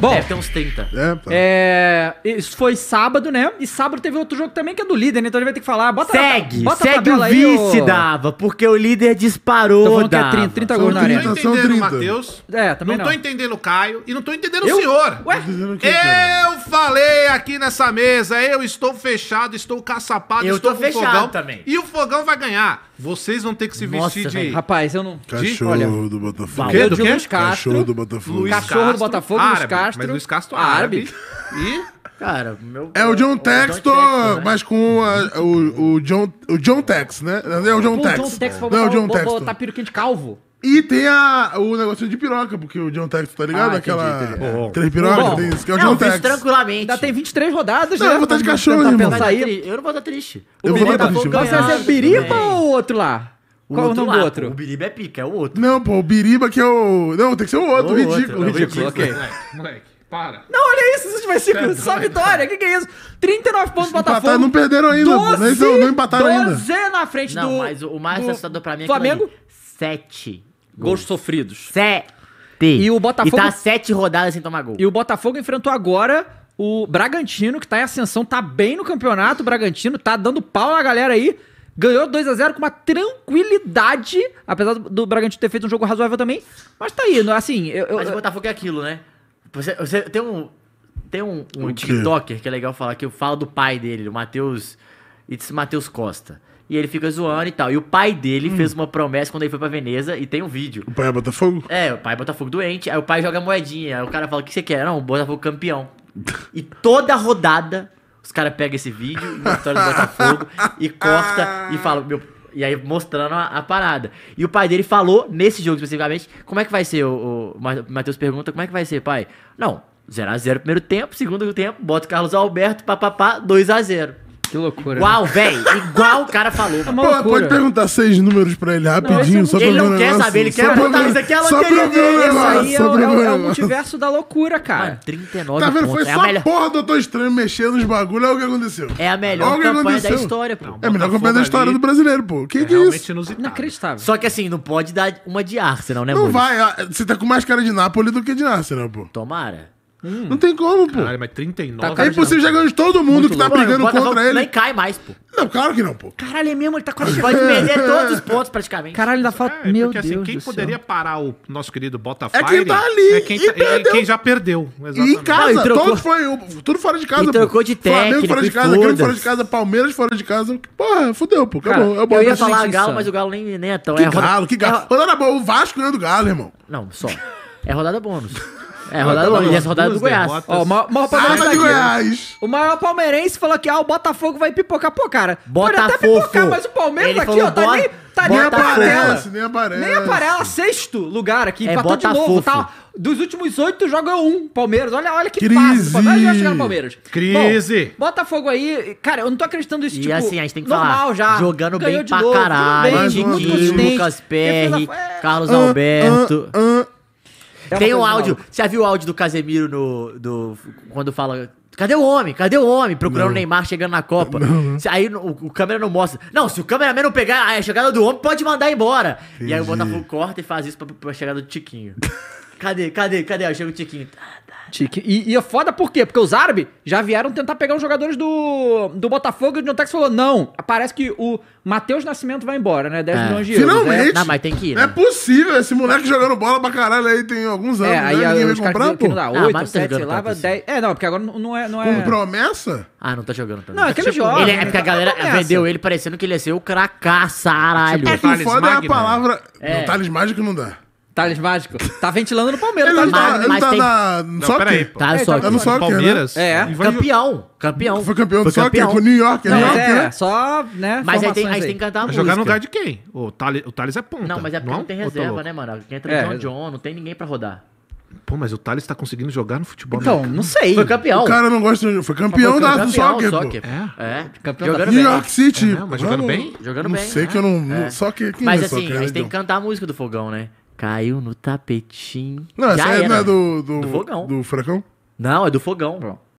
Bom, Deve ter uns 30. É, É, isso foi sábado, né? E sábado teve outro jogo também que é do líder, né? Então a gente vai ter que falar. Bota segue, bota segue o vice, aí, ô... dava, porque o líder disparou. Então, dava. Que é 30, 30 gols na arena. Não tô entendendo o Matheus. É, também não. Não tô entendendo o Caio e não tô entendendo eu? o senhor. Ué? Eu, é é. eu falei aqui nessa mesa, eu estou fechado, estou caçapado, eu estou tô com fechado fogão. também. E o fogão vai ganhar. Vocês vão ter que se Nossa, vestir de. Rapaz, eu não. Cachorro Olha, do Botafogo. Quê? Do quê? Castro, cachorro do Botafogo. Luiz cachorro Castro, do Botafogo, árabe, Luiz Castro. Mas Luiz Castro árabe. árabe. E. Cara, meu. É o John Texto né? mas com a, o, o, John, o John Tex, né? É o John Tex. Não, o John Textor. Botar peruquinha de calvo. E tem a, o negócio de piroca, porque o John Tex, tá ligado? Ah, Aquela entendi, entendi. três pirocas, Bom, tem isso, que é o não, John Tex. tranquilamente. Ainda tem 23 rodadas, não, né? Eu vou estar de tá cachorro, irmão. Eu não vou estar triste. O eu vou estar tá triste. Você é Biriba ou o outro lá? O Qual outro o nome lá, do outro? o Biriba é pica, é o outro. Não, pô, o Biriba que é o... Não, tem que ser o outro, o ridículo. Outro, ridículo, é ok. Moleque. Para. Não, olha isso, se últimos é cinco. Só vitória. O que, que é isso? 39 pontos do Botafogo. Não perderam ainda. 12, não, não empataram 12 ainda. 12 na frente não, do. Não, mas o mais assustador pra mim é Flamengo? 7 Gols sofridos. Sete. E o Botafogo. E tá sete rodadas sem tomar gol. E o Botafogo enfrentou agora o Bragantino, que tá em ascensão, tá bem no campeonato. O Bragantino tá dando pau na galera aí. Ganhou 2 a 0 com uma tranquilidade, apesar do Bragantino ter feito um jogo razoável também. Mas tá aí, assim. Eu, eu... mas o Botafogo é aquilo, né? Você, você tem um. Tem um, um TikToker que é legal falar, que eu falo do pai dele, o Matheus. Matheus Costa. E ele fica zoando e tal. E o pai dele hum. fez uma promessa quando ele foi pra Veneza e tem um vídeo. O pai é Botafogo? É, o pai é Botafogo doente. Aí o pai joga moedinha. Aí o cara fala: o que você quer? Não, o Botafogo campeão. e toda rodada, os caras pegam esse vídeo na história do Botafogo e corta e fala: meu. E aí mostrando a, a, parada. E o pai dele falou, nesse jogo especificamente, como é que vai ser? O, o Matheus pergunta, como é que vai ser, pai? Não, 0x0 primeiro tempo, segundo tempo, bota o Carlos Alberto, papapá, 2x0. Que loucura. Igual, né? velho. Igual o cara falou. É Pô, pode perguntar seis números pra ele rapidinho, não, só pra Ele não quer saber, ele quer perguntar. Isso aqui é a Isso aí é, o é é multiverso da loucura, cara. Mano, 39 Tá vendo? Foi é só a porra do Doutor Estranho mexendo nos bagulhos, é o que aconteceu. É a melhor campanha da história, pô. É a melhor campanha da história do brasileiro, pô. Que que é isso? Inacreditável. Só que assim, não pode dar uma de Arsenal, né, Não vai. Ah, você tá com mais cara de Nápoles do que de Arsenal, pô. Tomara. Hum. Não tem como, pô. Caralho, mas 39. Tá é impossível já ganhou de todo mundo que tá brigando contra ele. nem cai mais, pô. Não, claro que não, pô. Caralho, é mesmo, ele tá quase. Pode perder todos os pontos praticamente. Caralho, dá falta. É, Meu porque, assim, Deus. Assim, quem poderia céu. parar o nosso querido Botafogo? É quem tá ali. É quem, tá, é quem já perdeu. Exatamente. E em casa, todo foi, tudo fora de casa. E trocou de técnico. Flamengo fora de casa, Grêmio fora de casa, Palmeiras fora de casa. Porra, fodeu, pô. Acabou. Cara, é eu, eu ia falar Galo, mas o Galo nem, nem é tão. Que é Galo, que Galo. É rodada boa. O Vasco ganhando Galo, irmão. Não, só. É rodada bônus. É, rodada longe. Essa rodada do Goiás. Ó, o maior, palmeirense tá Goiás. O maior palmeirense falou que ah, o Botafogo vai pipocar. Pô, cara, Botafogo. pode até pipocar, mas o Palmeiras Ele aqui, ó, tá nem... Tá nem aparece, nem aparece. Nem aparece. Sexto lugar aqui. É, empatou de novo. Tá, dos últimos oito, joga um. Palmeiras. Olha, olha que Crise. fácil. Nós já chegar no Palmeiras. Crise. Bom, Botafogo aí. Cara, eu não tô acreditando nisso. E tipo, assim, a gente tem que normal falar. já. Jogando bem pra novo, caralho. Bem, Lucas Perry, Carlos ah, Alberto. Ah, ah, é Tem um áudio. Maluca. Você já viu o áudio do Casemiro no, do, quando fala. Cadê o homem? Cadê o homem? Procurando o Neymar chegando na Copa. Não. Aí o, o, câmera não mostra. Não, se o cameraman não pegar a chegada do homem, pode mandar embora. Entendi. E aí o Botafogo corta e faz isso pra, pra chegada do Tiquinho. cadê, cadê, cadê? Aí chega o Tiquinho. Tique. E, e é foda por quê? Porque os árabes já vieram tentar pegar os jogadores do, do Botafogo e o Diontex falou: não, parece que o Matheus Nascimento vai embora, né? 10 É. milhões de euros. Finalmente! É. Não, mas tem que ir, é né? é possível, esse moleque jogando bola pra caralho aí tem alguns é, anos, É, aí né? Ninguém vai comprar, que- pô. não dá Ah, 8, tá 7, sei lá, 10. Assim. É, não, porque agora não é. Não, é... Com promessa? Ah, não tá jogando também. Não, é que ele tipo, joga, Ele, é né? porque a tá galera vendeu ele parecendo que ele ia ser o cracá, é caralho. É que o foda é a palavra. É. Não, talismã mágico não dá. Tales Mágico. Tá ventilando no Palmeiras. Ele, tá, ele mas tá tem... na... Não, só peraí, Tá, tá só tá no Soccer, Palmeiras? Né? É, campeão. Campeão. Foi campeão do Soccer com o New York. É não, New York, é, né? só, né, Mas aí tem, aí tem que cantar a música. Jogar no lugar de quem? O Thales, o Thales é ponta. Não, mas é porque não, não tem reserva, tá né, mano? Quem entra é. John John, não tem ninguém pra rodar. Pô, mas o Thales tá conseguindo jogar no futebol Então, americano. Né? não sei. Foi campeão. O cara não gosta de... Foi campeão, foi campeão da soccer, soccer, pô. É. é. é. Campeão jogando da... New York City. É, não, mas jogando bem? Jogando não bem. Não sei é. que eu ah, não... É. Só que... Mas é assim, soccer, a gente tem então? que cantar a música do Fogão, né? Caiu no tapetinho. Não, essa aí não é do, do, do, fogão. Do fracão? Não, é do fogão, bro.